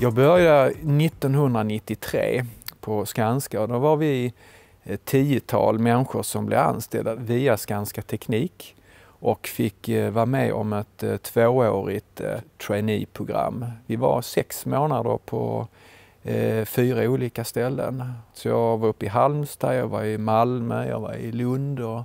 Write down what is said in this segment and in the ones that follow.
Jag började 1993 på Skanska och då var vi ett eh, tiotal människor som blev anställda via Skanska Teknik och fick eh, vara med om ett eh, tvåårigt traineeprogram. Vi var sex månader på fyra olika ställen. Så jag var uppe i Halmstad, jag var i Malmö, jag var i Lund och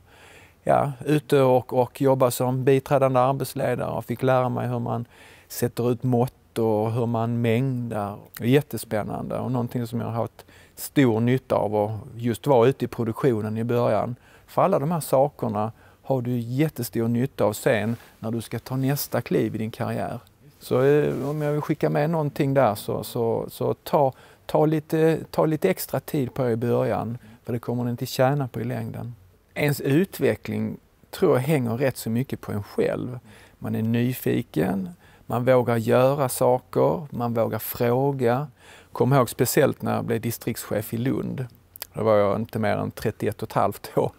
ja, ute och, och jobbade som biträdande arbetsledare och fick lära mig hur man sätter ut mått och hur man mängdar. Jättespännande och någonting som jag har haft stor nytta av att just vara ute i produktionen i början. För alla de här sakerna har du jättestor nytta av sen när du ska ta nästa kliv i din karriär. Så eh, om jag vill skicka med någonting där så, så, så ta, ta, lite, ta lite extra tid på er i början för det kommer ni inte tjäna på i längden. Ens utveckling tror jag hänger rätt så mycket på en själv. Man är nyfiken, man vågar göra saker, man vågar fråga. Kom ihåg speciellt när jag blev distriktschef i Lund. Då var jag inte mer än 31 och ett halvt år.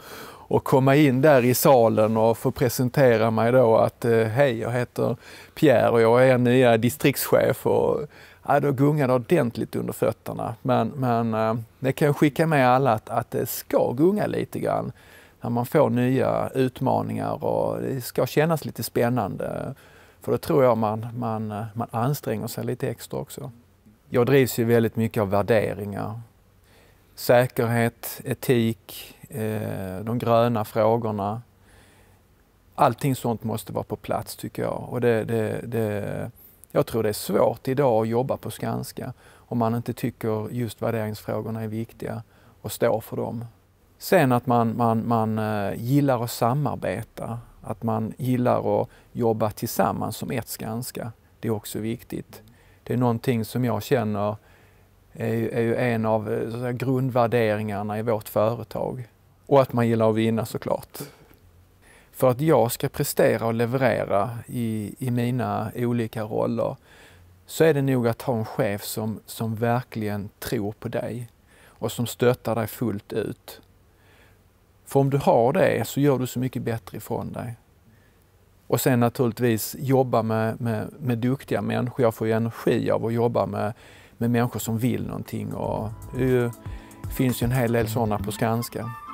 Och komma in där i salen och få presentera mig då att eh, hej, jag heter Pierre och jag är nya distriktschef. Och, ja, då gungade ordentligt under fötterna. Men, men eh, det kan jag skicka med alla att, att det eh, ska gunga lite grann när man får nya utmaningar och det ska kännas lite spännande. För då tror jag man, man, eh, man anstränger sig lite extra också. Jag drivs ju väldigt mycket av värderingar. Säkerhet, etik, eh, de gröna frågorna. Allting sånt måste vara på plats tycker jag. Och det, det, det, jag tror det är svårt idag att jobba på Skanska om man inte tycker just värderingsfrågorna är viktiga och står för dem. Sen att man, man, man eh, gillar att samarbeta att man gillar att jobba tillsammans som ett Skanska, det är också viktigt. Det är någonting som jag känner är är en av eh, säga, grundvärderingarna i vårt företag. Och att man gillar att vinna såklart. För att jag ska prestera och leverera i, i mina olika roller så är det nog att ha en chef som, som verkligen tror på dig och som stöttar dig fullt ut. För om du har det så gör du så mycket bättre ifrån dig. Och sen naturligtvis jobba med, med, med duktiga människor. Jag får ju energi av att jobba med, med människor som vill någonting. Och det ju, finns ju en hel del sådana på Skanska.